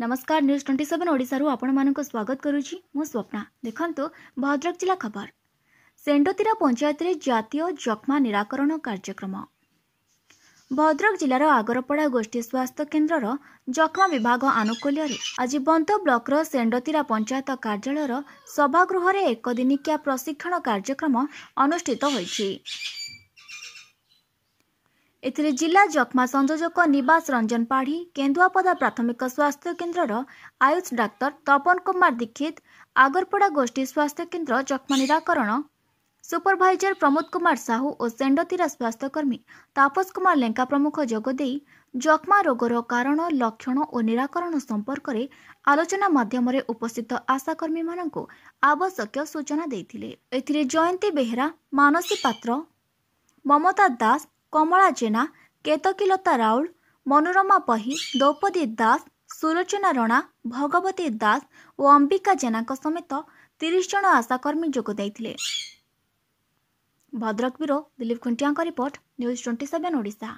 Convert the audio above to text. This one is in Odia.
ନମସ୍କାର ନ୍ୟୁଜ୍ ଟ୍ୱେଣ୍ଟି ସେଭେନ୍ ଓଡ଼ିଶାରୁ ଆପଣମାନଙ୍କୁ ସ୍ୱାଗତ କରୁଛି ମୁଁ ସ୍ୱପ୍ନା ଦେଖନ୍ତୁ ଭଦ୍ରକ ଜିଲ୍ଲା ଖବର ସେଣ୍ଡତିରା ପଞ୍ଚାୟତରେ ଜାତୀୟ ଯକ୍ଷ୍ମା ନିରାକରଣ କାର୍ଯ୍ୟକ୍ରମ ଭଦ୍ରକ ଜିଲ୍ଲାର ଆଗରପଡ଼ା ଗୋଷ୍ଠୀ ସ୍ୱାସ୍ଥ୍ୟ କେନ୍ଦ୍ରର ଯକ୍ଷ୍ମା ବିଭାଗ ଆନୁକୂଲ୍ୟରେ ଆଜି ବନ୍ତ ବ୍ଲକର ସେଣ୍ଡତିରା ପଞ୍ଚାୟତ କାର୍ଯ୍ୟାଳୟର ସଭାଗୃହରେ ଏକଦିନିକିଆ ପ୍ରଶିକ୍ଷଣ କାର୍ଯ୍ୟକ୍ରମ ଅନୁଷ୍ଠିତ ହୋଇଛି ଏଥିରେ ଜିଲ୍ଲା ଯକ୍ଷ୍ମା ସଂଯୋଜକ ନିବାସ ରଞ୍ଜନ ପାଢ଼ୀ କେନ୍ଦୁଆପଦା ପ୍ରାଥମିକ ସ୍ୱାସ୍ଥ୍ୟ କେନ୍ଦ୍ରର ଆୟୁଷ ଡାକ୍ତର ତପନ କୁମାର ଦୀକ୍ଷିତ ଆଗରପଡ଼ା ଗୋଷ୍ଠୀ ସ୍ୱାସ୍ଥ୍ୟ କେନ୍ଦ୍ର ଯକ୍ଷ୍ମା ନିରାକରଣ ସୁପରଭାଇଜର ପ୍ରମୋଦ କୁମାର ସାହୁ ଓ ସେଣ୍ଡତୀରା ସ୍ୱାସ୍ଥ୍ୟକର୍ମୀ ତାପସ କୁମାର ଲେଙ୍କା ପ୍ରମୁଖ ଯୋଗଦେଇ ଯକ୍ଷ୍ମା ରୋଗର କାରଣ ଲକ୍ଷଣ ଓ ନିରାକରଣ ସମ୍ପର୍କରେ ଆଲୋଚନା ମାଧ୍ୟମରେ ଉପସ୍ଥିତ ଆଶାକର୍ମୀମାନଙ୍କୁ ଆବଶ୍ୟକୀୟ ସୂଚନା ଦେଇଥିଲେ ଏଥିରେ ଜୟନ୍ତୀ ବେହେରା ମାନସୀ ପାତ୍ର ମମତା ଦାସ କମଳା ଜେନା କେତକିଲତା ରାଉଳ ମନୋରମା ପହି ଦ୍ରୌପଦୀ ଦାସ ସୁଲୋଚନା ରଣା ଭଗବତୀ ଦାସ ଓ ଅମ୍ବିକା ଜେନାଙ୍କ ସମେତ ତିରିଶ ଜଣ ଆଶାକର୍ମୀ ଯୋଗ ଦେଇଥିଲେ ଭଦ୍ରକ ବ୍ୟୁରୋ ଦିଲ୍ଲୀପ ଖୁଣ୍ଟିଆଙ୍କ report news twenty seven Odisha